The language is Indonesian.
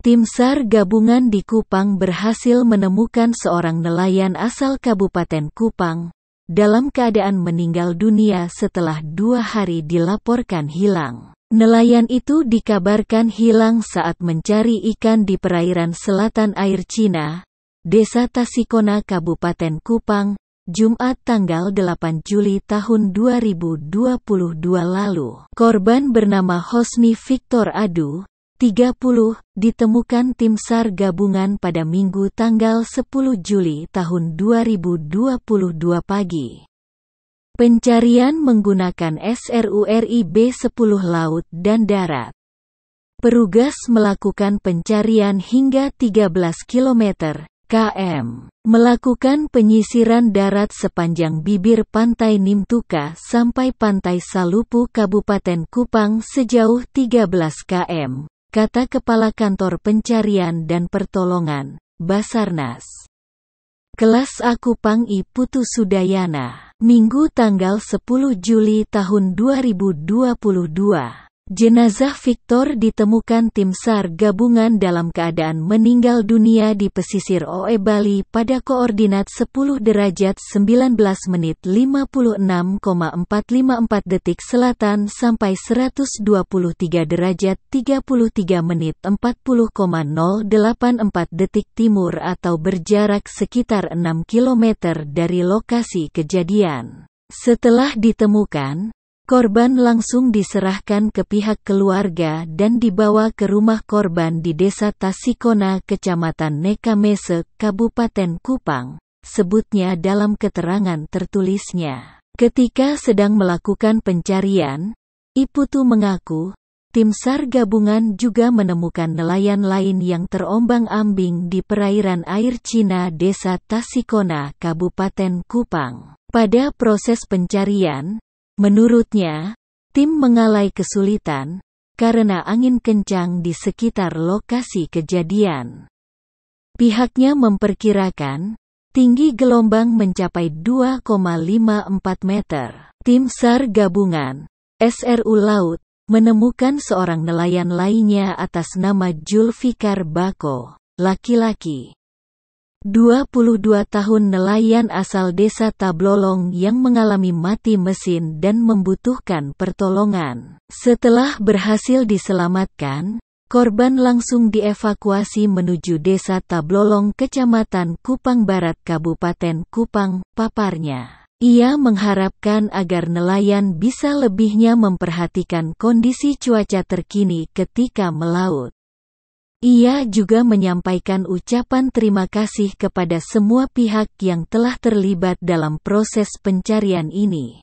Tim SAR gabungan di Kupang berhasil menemukan seorang nelayan asal Kabupaten Kupang, dalam keadaan meninggal dunia setelah dua hari dilaporkan hilang. Nelayan itu dikabarkan hilang saat mencari ikan di perairan selatan air Cina, Desa Tasikona Kabupaten Kupang, Jumat tanggal 8 Juli tahun 2022 lalu. Korban bernama Hosni Victor Adu, 30, ditemukan tim SAR gabungan pada Minggu tanggal 10 Juli tahun 2022 pagi. Pencarian menggunakan SRURI B10 Laut dan Darat. Perugas melakukan pencarian hingga 13 km KM, melakukan penyisiran darat sepanjang bibir pantai Nimtuka sampai pantai Salupu Kabupaten Kupang sejauh 13 km, kata Kepala Kantor Pencarian dan Pertolongan, Basarnas. Kelas Aku I Putu Sudayana, Minggu tanggal 10 Juli tahun 2022. Jenazah Victor ditemukan tim SAR gabungan dalam keadaan meninggal dunia di pesisir OE Bali pada koordinat 10 derajat 19 menit 56,454 detik selatan sampai 123 derajat 33 menit 40,084 detik timur atau berjarak sekitar 6 km dari lokasi kejadian. Setelah ditemukan, Korban langsung diserahkan ke pihak keluarga dan dibawa ke rumah korban di Desa Tasikona, Kecamatan Nekamese, Kabupaten Kupang, sebutnya dalam keterangan tertulisnya. Ketika sedang melakukan pencarian, Iputu mengaku, tim SAR gabungan juga menemukan nelayan lain yang terombang-ambing di perairan air Cina Desa Tasikona, Kabupaten Kupang. Pada proses pencarian, Menurutnya, tim mengalai kesulitan karena angin kencang di sekitar lokasi kejadian. Pihaknya memperkirakan tinggi gelombang mencapai 2,54 meter. Tim SAR gabungan SRU Laut menemukan seorang nelayan lainnya atas nama Julfikar Bako, laki-laki 22 tahun nelayan asal desa Tablolong yang mengalami mati mesin dan membutuhkan pertolongan. Setelah berhasil diselamatkan, korban langsung dievakuasi menuju desa Tablolong kecamatan Kupang Barat Kabupaten Kupang, Paparnya. Ia mengharapkan agar nelayan bisa lebihnya memperhatikan kondisi cuaca terkini ketika melaut. Ia juga menyampaikan ucapan terima kasih kepada semua pihak yang telah terlibat dalam proses pencarian ini.